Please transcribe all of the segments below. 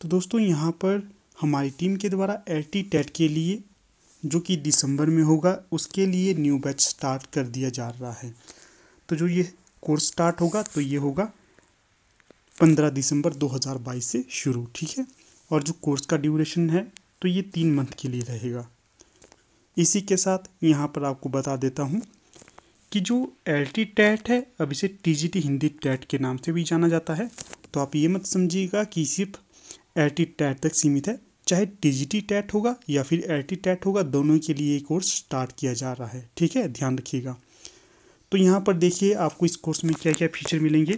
तो दोस्तों यहाँ पर हमारी टीम के द्वारा एल टी टेट के लिए जो कि दिसंबर में होगा उसके लिए न्यू बैच स्टार्ट कर दिया जा रहा है तो जो ये कोर्स स्टार्ट होगा तो ये होगा पंद्रह दिसंबर दो हज़ार बाईस से शुरू ठीक है और जो कोर्स का ड्यूरेशन है तो ये तीन मंथ के लिए रहेगा इसी के साथ यहाँ पर आपको बता देता हूँ कि जो एल टी टैट है अब इसे T G T Hindi TET के नाम से भी जाना जाता है तो आप ये मत समझिएगा कि सिर्फ एल टी टैट तक सीमित है चाहे डिजिटी टैट होगा या फिर एल टी टैट होगा दोनों के लिए ये कोर्स स्टार्ट किया जा रहा है ठीक है ध्यान रखिएगा तो यहाँ पर देखिए आपको इस कोर्स में क्या क्या फीचर मिलेंगे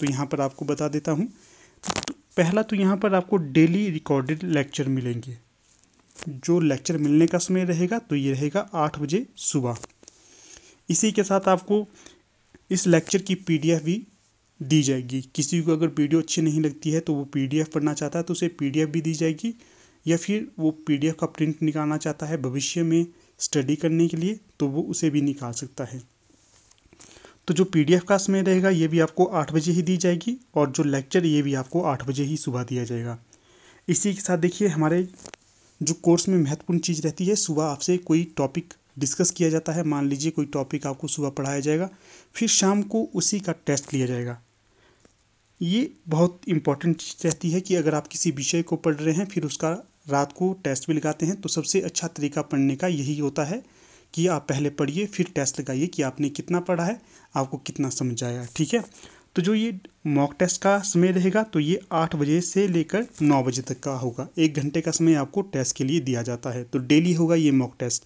तो यहाँ पर आपको बता देता हूँ तो पहला तो यहाँ पर आपको डेली रिकॉर्डेड लेक्चर मिलेंगे जो लेक्चर मिलने का समय रहेगा तो ये रहेगा आठ बजे सुबह इसी के साथ आपको इस लेक्चर की पीडीएफ भी दी जाएगी किसी को अगर वीडियो अच्छी नहीं लगती है तो वो पीडीएफ पढ़ना चाहता है तो उसे पीडीएफ भी दी जाएगी या फिर वो पीडीएफ का प्रिंट निकालना चाहता है भविष्य में स्टडी करने के लिए तो वो उसे भी निकाल सकता है तो जो पीडीएफ का समय रहेगा ये भी आपको आठ बजे ही दी जाएगी और जो लेक्चर ये भी आपको आठ बजे ही सुबह दिया जाएगा इसी के साथ देखिए हमारे जो कोर्स में महत्वपूर्ण चीज़ रहती है सुबह आपसे कोई टॉपिक डिस्कस किया जाता है मान लीजिए कोई टॉपिक आपको सुबह पढ़ाया जाएगा फिर शाम को उसी का टेस्ट लिया जाएगा ये बहुत इम्पॉर्टेंट चीज़ रहती है कि अगर आप किसी विषय को पढ़ रहे हैं फिर उसका रात को टेस्ट भी लगाते हैं तो सबसे अच्छा तरीका पढ़ने का यही होता है कि आप पहले पढ़िए फिर टेस्ट लगाइए कि आपने कितना पढ़ा है आपको कितना समझ आया ठीक है तो जो ये मॉक टेस्ट का समय रहेगा तो ये आठ बजे से लेकर नौ बजे तक का होगा एक घंटे का समय आपको टेस्ट के लिए दिया जाता है तो डेली होगा ये मॉक टेस्ट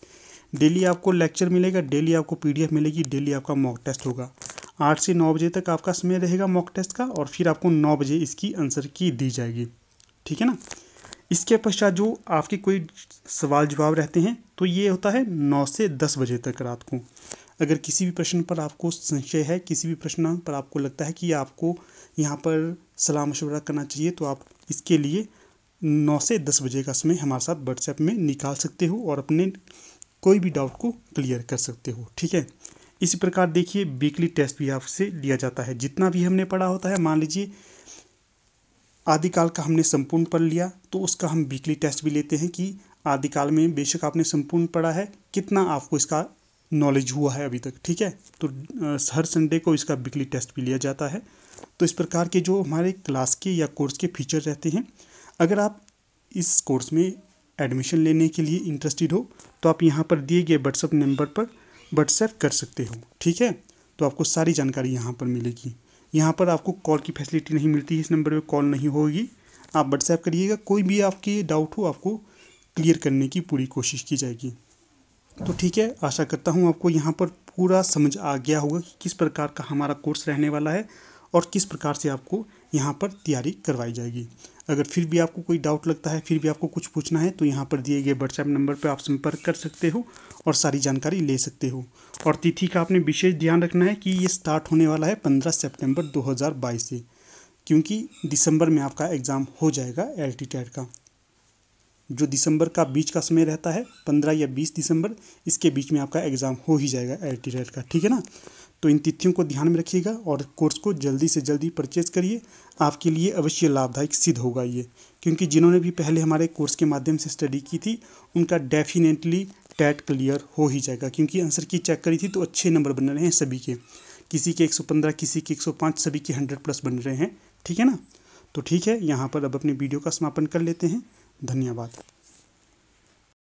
डेली आपको लेक्चर मिलेगा डेली आपको पीडीएफ मिलेगी डेली आपका मॉक टेस्ट होगा आठ से नौ बजे तक आपका समय रहेगा मॉक टेस्ट का और फिर आपको नौ बजे इसकी आंसर की दी जाएगी ठीक है ना इसके पश्चात जो आपके कोई सवाल जवाब रहते हैं तो ये होता है नौ से दस बजे तक रात को अगर किसी भी प्रश्न पर आपको संशय है किसी भी प्रश्न पर आपको लगता है कि आपको यहाँ पर सलाह मशवरा करना चाहिए तो आप इसके लिए नौ से दस बजे का समय हमारे साथ व्हाट्सएप में निकाल सकते हो और अपने कोई भी डाउट को क्लियर कर सकते हो ठीक है इसी प्रकार देखिए वीकली टेस्ट भी आपसे लिया जाता है जितना भी हमने पढ़ा होता है मान लीजिए आदिकाल का हमने संपूर्ण पढ़ लिया तो उसका हम वीकली टेस्ट भी लेते हैं कि आदिकाल में बेशक आपने संपूर्ण पढ़ा है कितना आपको इसका नॉलेज हुआ है अभी तक ठीक है तो हर संडे को इसका वीकली टेस्ट भी लिया जाता है तो इस प्रकार के जो हमारे क्लास के या कोर्स के फीचर रहते हैं अगर आप इस कोर्स में एडमिशन लेने के लिए इंटरेस्टेड हो तो आप यहाँ पर दिए गए व्हाट्सअप नंबर पर व्हाट्सएप कर सकते हो ठीक है तो आपको सारी जानकारी यहाँ पर मिलेगी यहाँ पर आपको कॉल की फैसिलिटी नहीं मिलती इस नंबर पर कॉल नहीं होगी आप व्हाट्सएप करिएगा कोई भी आपके डाउट हो आपको क्लियर करने की पूरी कोशिश की जाएगी तो ठीक है आशा करता हूँ आपको यहाँ पर पूरा समझ आ गया होगा कि किस प्रकार का हमारा कोर्स रहने वाला है और किस प्रकार से आपको यहाँ पर तैयारी करवाई जाएगी अगर फिर भी आपको कोई डाउट लगता है फिर भी आपको कुछ पूछना है तो यहाँ पर दिए गए व्हाट्सएप नंबर पर आप संपर्क कर सकते हो और सारी जानकारी ले सकते हो और तिथि का आपने विशेष ध्यान रखना है कि ये स्टार्ट होने वाला है पंद्रह सेप्टेम्बर दो से क्योंकि दिसंबर में आपका एग्ज़ाम हो जाएगा एल का जो दिसंबर का बीच का समय रहता है पंद्रह या बीस दिसंबर इसके बीच में आपका एग्ज़ाम हो ही जाएगा एल टी e का ठीक है ना तो इन तिथियों को ध्यान में रखिएगा और कोर्स को जल्दी से जल्दी परचेज करिए आपके लिए अवश्य लाभदायक सिद्ध होगा ये क्योंकि जिन्होंने भी पहले हमारे कोर्स के माध्यम से स्टडी की थी उनका डेफिनेटली टैट क्लियर हो ही जाएगा क्योंकि आंसर की चेक करी थी तो अच्छे नंबर बन रहे हैं सभी के किसी के 115 किसी के 105 सभी के 100 प्लस बन रहे हैं ठीक है ना तो ठीक है यहाँ पर अब अपने वीडियो का समापन कर लेते हैं धन्यवाद